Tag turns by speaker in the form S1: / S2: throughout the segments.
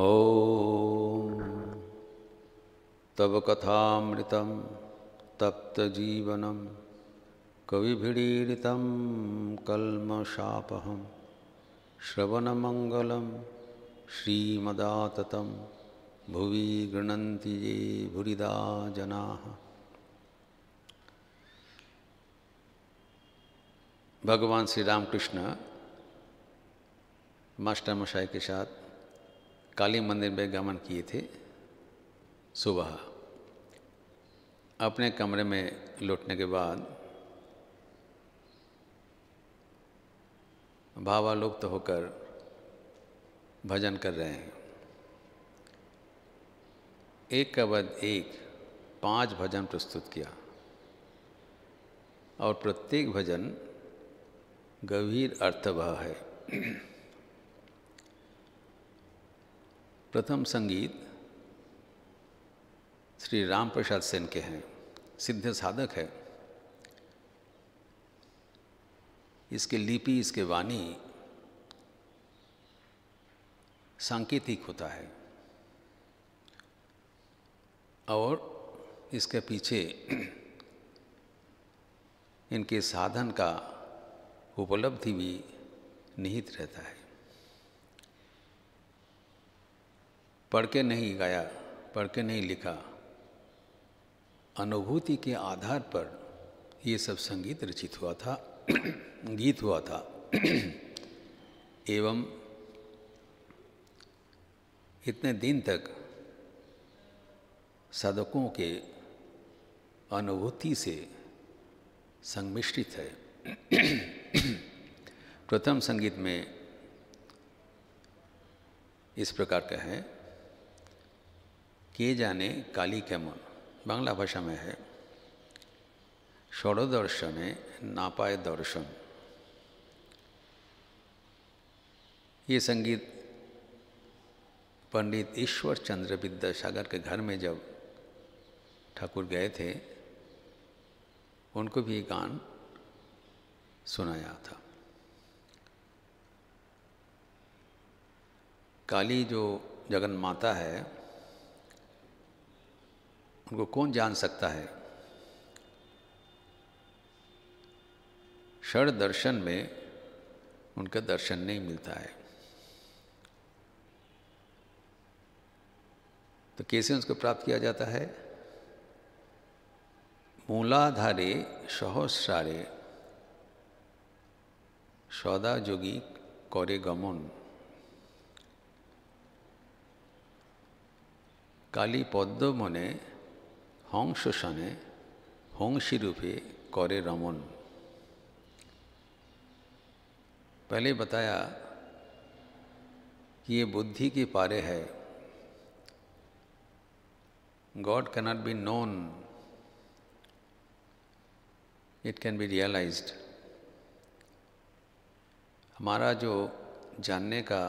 S1: ॐ तव तप्त जीवन कविभिड़ीत कलमशाप श्रवणमंगल श्रीमदात भुवि गृह्णन्ति ये भुरीदा जना भगवान श्री रामकृष्ण मास्टर मशाई के साथ काली मंदिर में गमन किए थे सुबह अपने कमरे में लौटने के बाद भावालुप्त तो होकर भजन कर रहे हैं एक के बाद एक पांच भजन प्रस्तुत किया और प्रत्येक भजन गंभीर अर्थवह है प्रथम संगीत श्री राम प्रसाद सेन के हैं सिद्ध साधक है इसके लिपि इसके वाणी सांकेतिक होता है और इसके पीछे इनके साधन का उपलब्धि भी निहित रहता है पढ़ के नहीं गाया पढ़ के नहीं लिखा अनुभूति के आधार पर ये सब संगीत रचित हुआ था गीत हुआ था एवं इतने दिन तक साधकों के अनुभूति से संमिश्रित है प्रथम संगीत में इस प्रकार का है কে জানে কালী কেমন বাংলা भाषा में है षोड़दर्शने ना पाए दर्शन ये संगीत पंडित ईश्वर चंद्र विद्यासागर के घर में जब ठाकुर गए थे उनको भी गान सुनाया था काली जो जगन माता है उनको कौन जान सकता है क्षण दर्शन में उनका दर्शन नहीं मिलता है तो कैसे उसको प्राप्त किया जाता है मूलाधारे सहस्रारे जोगी कौरे गमन काली पद्म मने हंसी रूपे करे रमन पहले बताया कि ये बुद्धि के पारे है God cannot be known it can be realise हमारा जो जानने का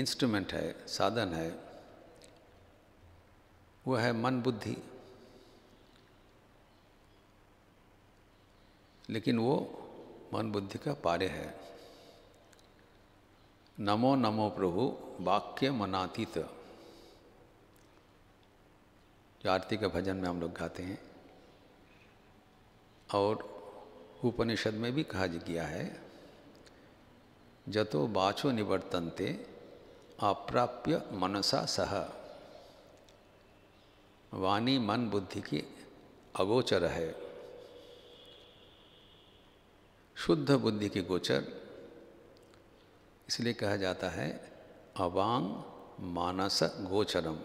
S1: इंस्ट्रूमेंट है साधन है वह है मन बुद्धि लेकिन वो मन बुद्धि का पारे है नमो नमो प्रभु वाक्य मनातीत जो आरती के भजन में हम लोग गाते हैं और उपनिषद में भी कहा गया है जतो बाचो निवर्तन्ते अप्राप्य मनसा सह वाणी मन बुद्धि की अगोचर है शुद्ध बुद्धि की गोचर इसलिए कहा जाता है अवांग मानस गोचरम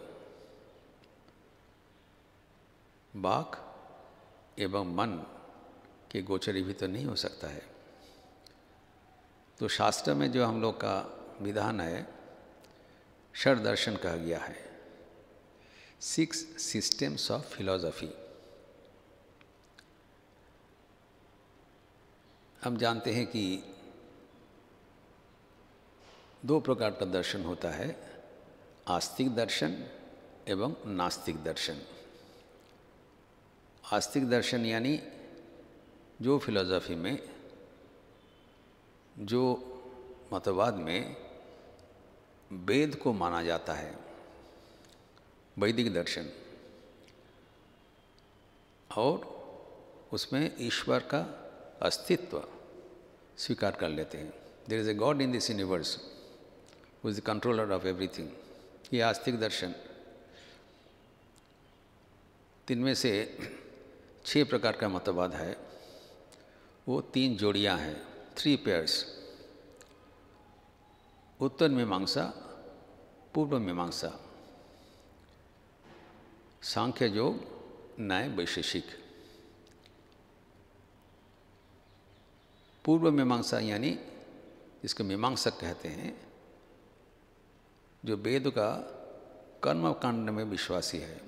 S1: बाक एवं मन के गोचरी भी तो नहीं हो सकता है तो शास्त्र में जो हम लोग का विधान है षड दर्शन कहा गया है six systems of philosophy. हम जानते हैं कि दो प्रकार का दर्शन होता है आस्तिक दर्शन एवं नास्तिक दर्शन आस्तिक दर्शन यानी जो फिलॉसफी में जो मतवाद में वेद को माना जाता है वैदिक दर्शन और उसमें ईश्वर का अस्तित्व स्वीकार कर लेते हैं there is a God in this universe who is the controller of everything ये आस्तिक दर्शन तीन में से छः प्रकार का मतवाद है वो तीन जोड़ियां हैं थ्री पेयर्स उत्तर मीमांसा पूर्व मीमांसा सांख्य योग न्याय वैशेषिक पूर्व मीमांसा यानी जिसको मीमांसक कहते हैं जो वेद का कर्म कांड में विश्वासी है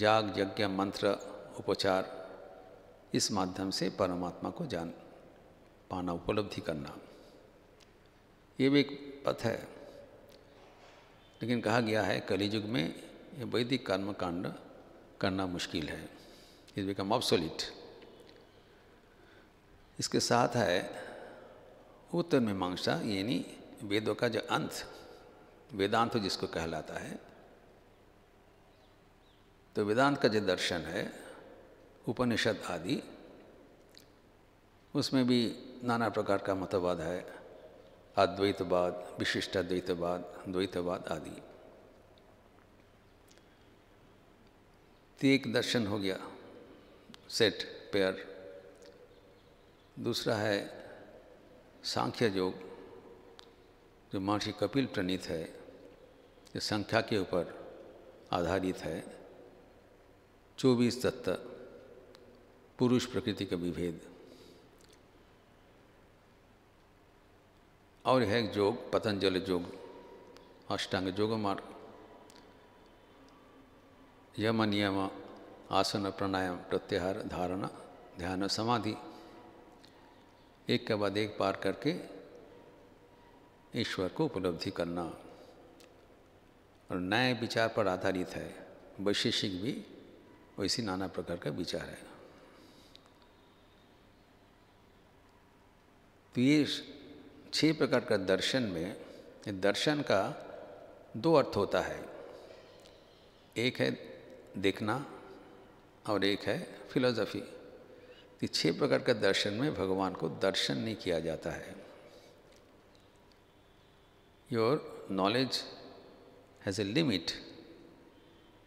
S1: जाग यज्ञ मंत्र उपचार इस माध्यम से परमात्मा को जान पाना उपलब्धि करना ये भी एक पथ है लेकिन कहा गया है कलयुग में ये वैदिक कर्मकांड करना मुश्किल है इट बिकम ऑब्सोलिट इसके साथ है उत्तर मीमांसा यानी वेदों का जो अंत वेदांत जिसको कहलाता है तो वेदांत का जो दर्शन है उपनिषद आदि उसमें भी नाना प्रकार का मतवाद है अद्वैतवाद विशिष्ट अद्वैतवाद द्वैतवाद आदि एक दर्शन हो गया सेट पेयर दूसरा है सांख्य योग जो महर्षि कपिल प्रणीत है जो संख्या के ऊपर आधारित है चौबीस तत्व पुरुष प्रकृति का विभेद और है योग पतंजलि योग अष्टांग योग मार्ग यम नियम आसन प्राणायाम प्रत्याहार धारणा ध्यान समाधि एक के बाद एक पार करके ईश्वर को उपलब्धि करना और नए विचार पर आधारित है वैशेषिक भी वैसी नाना प्रकार का विचार है तो ये छह प्रकार का दर्शन में दर्शन का दो अर्थ होता है एक है देखना और एक है फिलोसफी कि छः प्रकार के दर्शन में भगवान को दर्शन नहीं किया जाता है your knowledge has a limit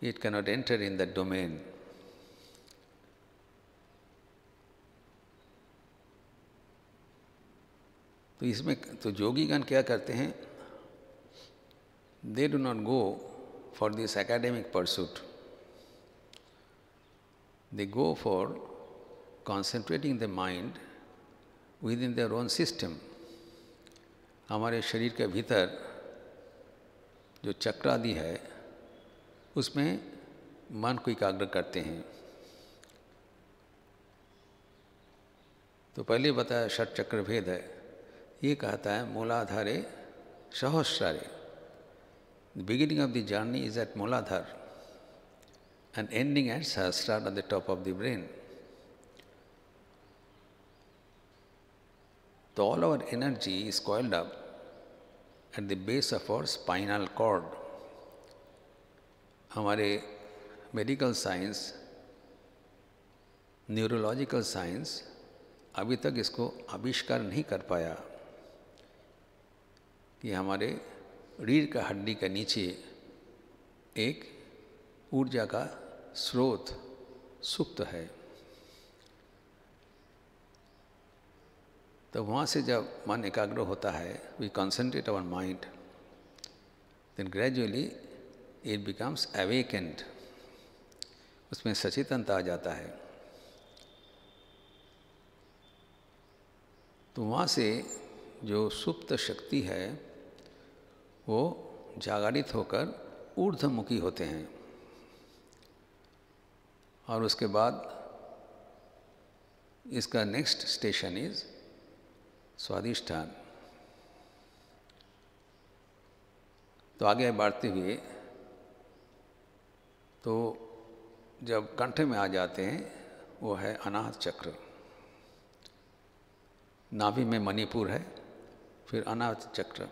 S1: it not enter in the domain तो इसमें तो योगीगण क्या करते हैं they do not go for this academic pursuit They go for concentrating the mind within their own system. हमारे शरीर के भीतर जो चक्र आदि है उसमें मन को एकाग्र करते हैं तो पहले बताया षट चक्र भेद है ये कहता है मूलाधारे सहस्रारे the beginning of the journey is at Muladhara and ending at Sahasrara at the top of the brain. So all our energy is coiled up at the base of our spinal cord. हमारे medical science, neurological science अभी तक इसको आविष्कार नहीं कर पाया कि हमारे रीढ़ का हड्डी के नीचे एक ऊर्जा का स्रोत सुप्त है तो वहाँ से जब मन एकाग्र होता है we concentrate our mind then gradually it becomes awakened उसमें सचेतनता आ जाता है तो वहाँ से जो सुप्त शक्ति है वो जागरित होकर ऊर्धमुखी होते हैं और उसके बाद इसका नेक्स्ट स्टेशन इज स्वादिष्ठान तो आगे बढ़ते हुए तो जब कंठ में आ जाते हैं वो है अनाथ चक्र नाभि में मणिपुर है फिर अनाथ चक्र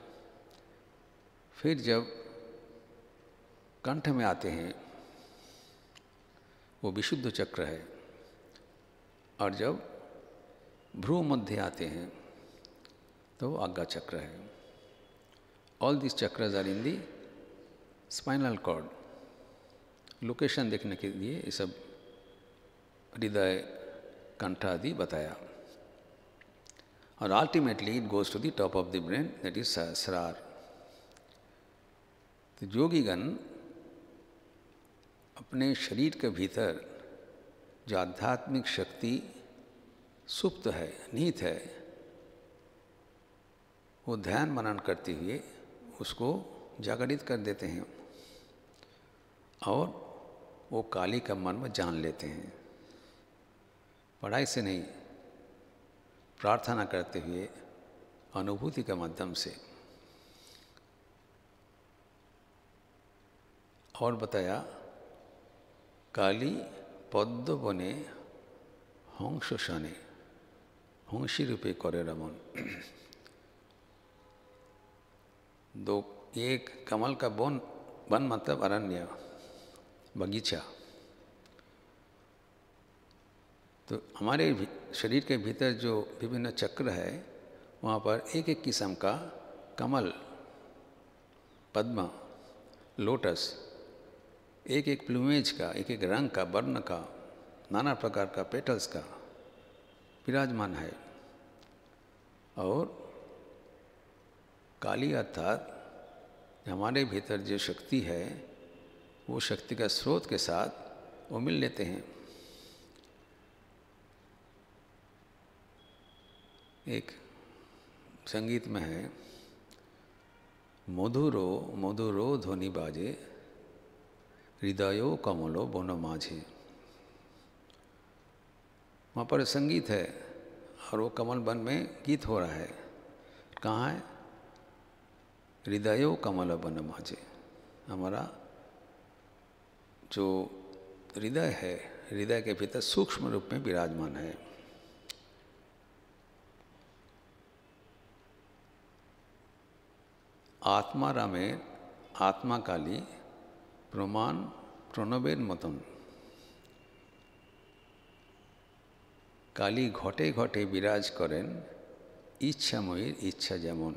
S1: फिर जब कंठ में आते हैं वो विशुद्ध चक्र है और जब भ्रू मध्य आते हैं तो वो आज्ञा चक्र है all this chakras are in the spinal cord location देखने के लिए ये सब हृदय कंठ आदि बताया और ultimately it goes to the top of the brain that is Sahasrara तो योगीगण अपने शरीर के भीतर जो आध्यात्मिक शक्ति सुप्त है नीत है वो ध्यान मनन करते हुए उसको जागृत कर देते हैं और वो काली का मन में जान लेते हैं पढ़ाई से नहीं प्रार्थना करते हुए अनुभूति के माध्यम से और बताया काली हंस शने हंसी रूपे कर रमन दो एक कमल का बन वन मतलब अरण्य बगीचा तो हमारे शरीर के भीतर जो विभिन्न चक्र है वहाँ पर एक एक किस्म का कमल पद्मा लोटस एक एक प्लूमेज का एक एक रंग का वर्ण का नाना प्रकार का पेटल्स का विराजमान है और काली अर्थात हमारे भीतर जो शक्ति है वो शक्ति का स्रोत के साथ वो मिल लेते हैं एक संगीत में है मधुरो मधुरो ध्वनि बाजे हृदय कमलो बनो माझे वहाँ पर संगीत है और वो कमल वन में गीत हो रहा है कहाँ है हृदय कमल बन माझे हमारा जो हृदय है हृदय के भीतर सूक्ष्म रूप में विराजमान है आत्मा रामे आत्मा काली प्रमाण प्रणवर मतन काली घटे घटे बिराज करें ইচ্ছাময়ীর इच्छा जेमन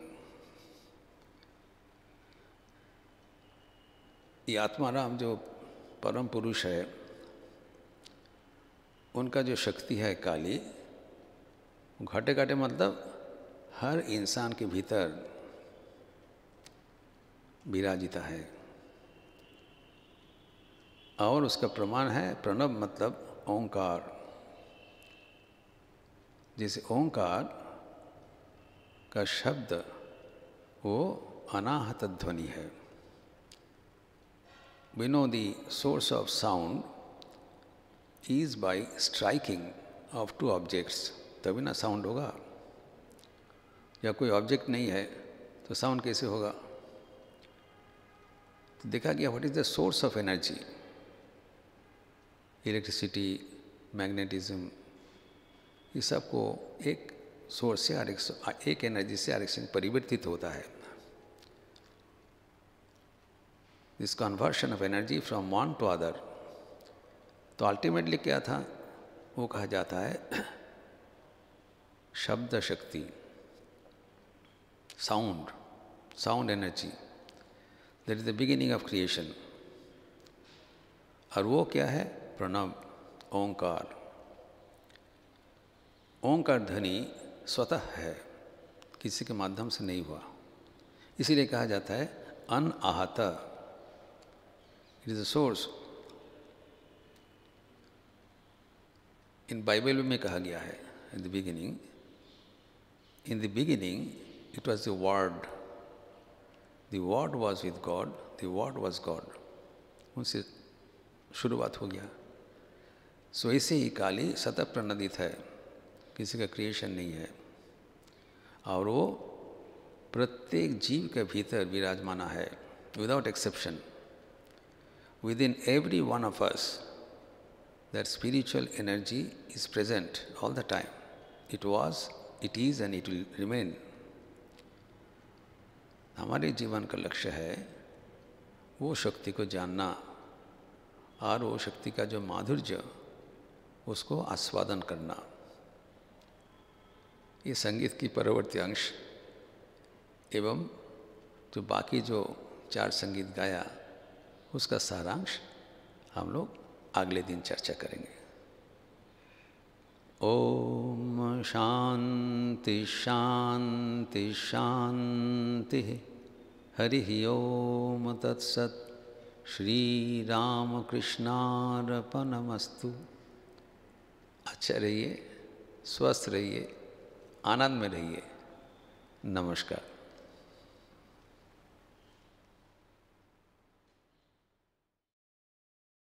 S1: ये आत्माराम जो परम पुरुष है उनका जो शक्ति है काली घटे घटे मतलब हर इंसान के भीतर विराजिता है और उसका प्रमाण है प्रणव मतलब ओंकार जैसे ओंकार का शब्द वो अनाहत ध्वनि है we know the of sound is is striking of two objects तभी ना साउंड होगा या कोई ऑब्जेक्ट नहीं है तो साउंड कैसे होगा तो देखा गया what is the source of energy electricity magnetism ये सब को एक सोर्स से आरक्ष एक एनर्जी से आरक्षण परिवर्तित होता है this conversion of energy from one to other तो अल्टीमेटली क्या था वो कहा जाता है शब्द शक्ति sound sound energy that is the beginning of creation और वो क्या है प्रणव ओंकार ओंकार ध्वनि स्वतः है किसी के माध्यम से नहीं हुआ इसीलिए कहा जाता है अन आहत it is a source in Bible में कहा गया है in the beginning in the beginning it was the word the word was with God the word was God उनसे शुरुआत हो गया सो ऐसे ही काली सत प्रणदित है किसी का क्रिएशन नहीं है और वो प्रत्येक जीव के भीतर विराजमाना है without exception within every one of us that spiritual energy is present all the time it was it is and it will remain हमारे जीवन का लक्ष्य है वो शक्ति को जानना और वो शक्ति का जो माधुर्य उसको आस्वादन करना ये संगीत की परवर्ती अंश एवं जो बाकी जो चार संगीत गाया उसका सारांश हम लोग अगले दिन चर्चा करेंगे ओम शांति शांति शांति हरि ओम तत्सत श्री रामकृष्णार्पणमस्तु अच्छे रहिए स्वस्थ रहिए आनंद में रहिए नमस्कार